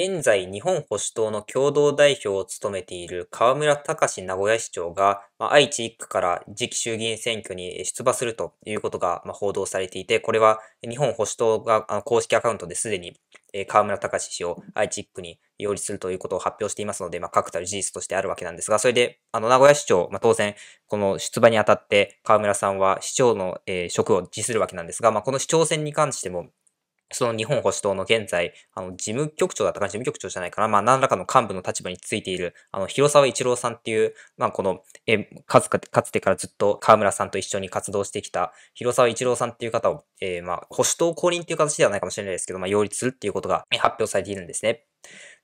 現在日本保守党の共同代表を務めている河村隆名古屋市長が、ま愛知1区から次期衆議院選挙に出馬するということが、ま報道されていて、これは日本保守党があの公式アカウントですでに、え河村隆氏を愛知1区に擁立するということを発表していますので、まあ、確たる事実としてあるわけなんですが、それで、あの、名古屋市長、まあ、当然、この出馬にあたって、河村さんは市長の、え職を辞するわけなんですが、まあ、この市長選に関しても、その日本保守党の現在、あの、事務局長だったかな事務局長じゃないかなまあ、何らかの幹部の立場についている、あの、広沢一郎さんっていう、まあ、この、え、かつか、かつてからずっと河村さんと一緒に活動してきた、広沢一郎さんっていう方を、えー、まあ、保守党公認っていう形ではないかもしれないですけど、まあ、擁立するっていうことが発表されているんですね。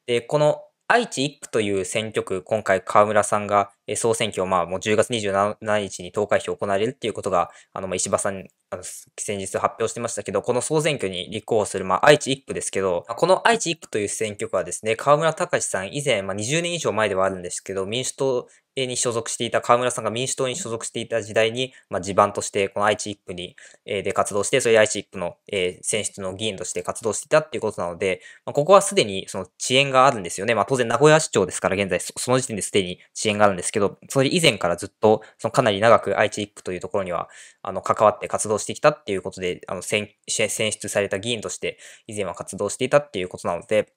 で、この、愛知1区という選挙区、今回河村さんが総選挙をまあもう10月27日に投開票行われるっていうことが、あの石破さんあの、先日発表してましたけど、この総選挙に立候補する、まあ、愛知1区ですけど、この愛知1区という選挙区はですね、河村隆さん以前、まあ、20年以上前ではあるんですけど、民主党に所属していた、河村さんが民主党に所属していた時代に、まあ、地盤として、この愛知1区に、えー、で活動して、それで愛知1区の、えー、選出の議員として活動していたっていうことなので、まあ、ここはすでにその遅延があるんですよね。まあ、当然名古屋市長ですから、現在その時点ですでに遅延があるんですけど、それ以前からずっと、そのかなり長く愛知1区というところには、あの、関わって活動してしてきたっていうことで、あの選出された議員として以前は活動していたっていうことなので、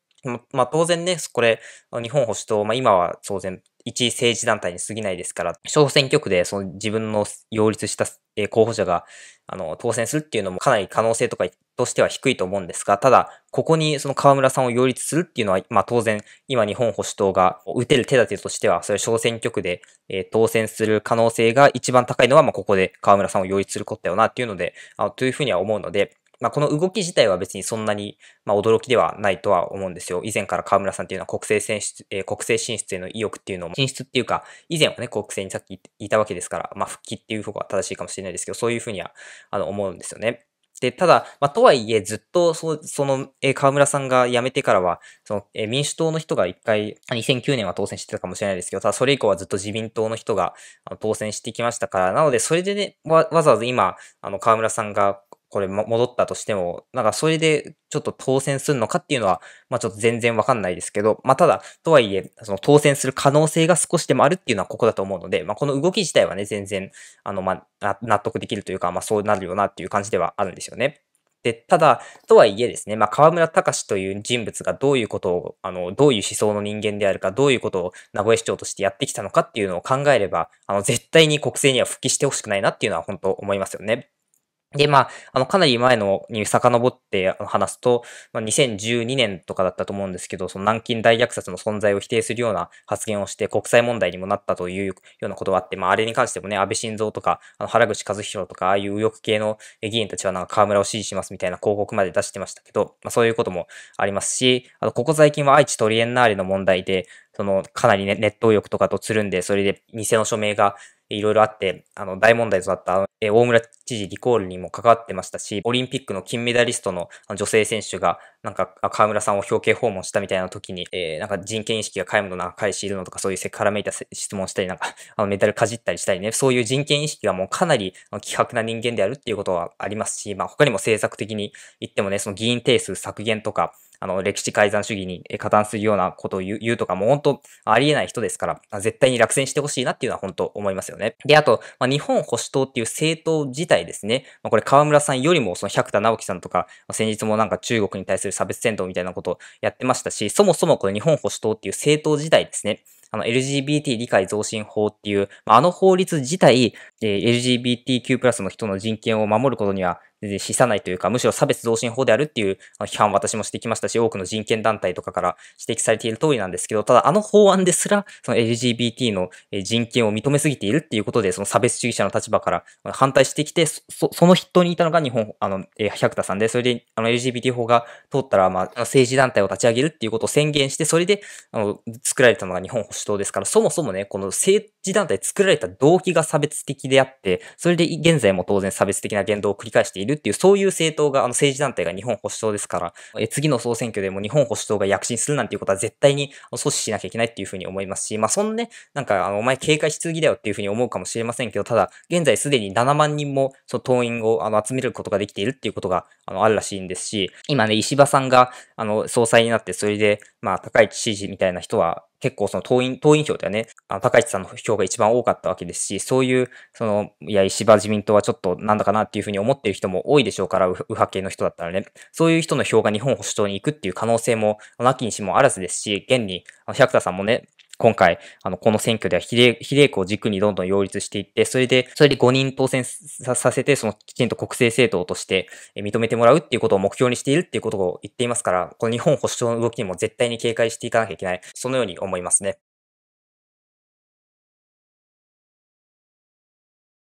まあ、当然ね、これ、日本保守党、まあ、今は当然一政治団体に過ぎないですから、小選挙区でその自分の擁立した候補者が、あの、当選するっていうのもかなり可能性とかとしては低いと思うんですが、ただ、ここにその河村さんを擁立するっていうのは、まあ当然、今日本保守党が打てる手立てとしては、それ小選挙区で、えー、当選する可能性が一番高いのは、まあここで河村さんを擁立することだよなっていうので、あのというふうには思うので、まあ、この動き自体は別にそんなに、まあ、驚きではないとは思うんですよ。以前から河村さんっていうのは国政選出、えー、国政進出への意欲っていうのを、進出っていうか、以前はね、国政にさっきいたわけですから、まあ、復帰っていう方が正しいかもしれないですけど、そういうふうには、あの、思うんですよね。で、ただ、まあ、とはいえ、ずっと、そその、えー、河村さんが辞めてからは、その、えー、民主党の人が一回、2009年は当選してたかもしれないですけど、ただ、それ以降はずっと自民党の人があの当選してきましたから、なので、それでねわ、わざわざ今、あの、河村さんが、これ戻ったとしても、なんかそれでちょっと当選するのかっていうのは、まあちょっと全然わかんないですけど、まあただ、とはいえ、その当選する可能性が少しでもあるっていうのはここだと思うので、まあこの動き自体はね、全然、あの、まあ、納得できるというか、まあそうなるよなっていう感じではあるんですよね。で、ただ、とはいえですね、まあ、河村隆という人物がどういうことを、あの、どういう思想の人間であるか、どういうことを名古屋市長としてやってきたのかっていうのを考えれば、あの、絶対に国政には復帰してほしくないなっていうのは本当思いますよね。で、まあ、あの、かなり前のに遡って話すと、まあ、2012年とかだったと思うんですけど、その南京大虐殺の存在を否定するような発言をして国際問題にもなったというようなことがあって、まあ、あれに関してもね、安倍晋三とか、あの原口和弘とか、ああいう右翼系の議員たちはなんか河村を支持しますみたいな広告まで出してましたけど、まあ、そういうこともありますし、あと、ここ最近は愛知トリエンナーレの問題で、その、かなり、ね、ネット右翼とかとつるんで、それで偽の署名がいろいろあって、あの、大問題となった、え大村知事リコールにも関わってましたし、オリンピックの金メダリストの女性選手が、なんか、河村さんを表敬訪問したみたいな時に、えー、なんか人権意識が皆無のな返しいるのとか、そういうセクハラめいた質問したり、なんか、あの、メダルかじったりしたりね、そういう人権意識がもうかなり、希薄な人間であるっていうことはありますし、まあ、他にも政策的に言ってもね、その議員定数削減とか、あの、歴史改ざん主義に加担するようなことを言うとか、もう本当、ありえない人ですから、絶対に落選してほしいなっていうのは本当思いますよね。よね。で、あと、まあ、日本保守党っていう政党自体ですね、まあ、これ河村さんよりもその百田直樹さんとか、まあ、先日もなんか中国に対する差別戦闘みたいなことをやってましたし、そもそもこの日本保守党っていう政党自体ですね、あの LGBT 理解増進法っていう、あの法律自体、えー、LGBTQ+, プラスの人の人権を守ることには全然さないというか、むしろ差別増進法であるっていう批判を私もしてきましたし、多くの人権団体とかから指摘されている通りなんですけど、ただあの法案ですら、その LGBT の人権を認めすぎているっていうことで、その差別主義者の立場から反対してきて、その筆頭にいたのが日本、あの、えー、百田さんで、それであの LGBT 法が通ったら、まあ、政治団体を立ち上げるっていうことを宣言して、それで、あの、作られたのが日本保守党ですから、そもそもね、この政治団体作られた動機が差別的であって、それで現在も当然差別的な言動を繰り返しているっていう、そういう政党が、あの政治団体が日本保守党ですから、え次の総選挙でも日本保守党が躍進するなんていうことは絶対に阻止しなきゃいけないっていうふうに思いますし、まあそんね、なんかあの、お前警戒しすぎだよっていうふうに思うかもしれませんけど、ただ、現在すでに7万人もその党員をあの集めることができているっていうことがあのあるらしいんですし、今ね、石破さんがあの総裁になって、それで、まあ高市支持みたいな人は、結構その党員、党員票ではね、あ高市さんの票が一番多かったわけですし、そういう、その、いや、石破自民党はちょっとなんだかなっていうふうに思ってる人も多いでしょうから、右派系の人だったらね、そういう人の票が日本保守党に行くっていう可能性も、なきにしもあらずですし、現に、あの、百田さんもね、今回、あの、この選挙では比例、比例区を軸にどんどん擁立していって、それで、それで5人当選させて、そのきちんと国政政党として認めてもらうっていうことを目標にしているっていうことを言っていますから、この日本保守党の動きにも絶対に警戒していかなきゃいけない。そのように思いますね。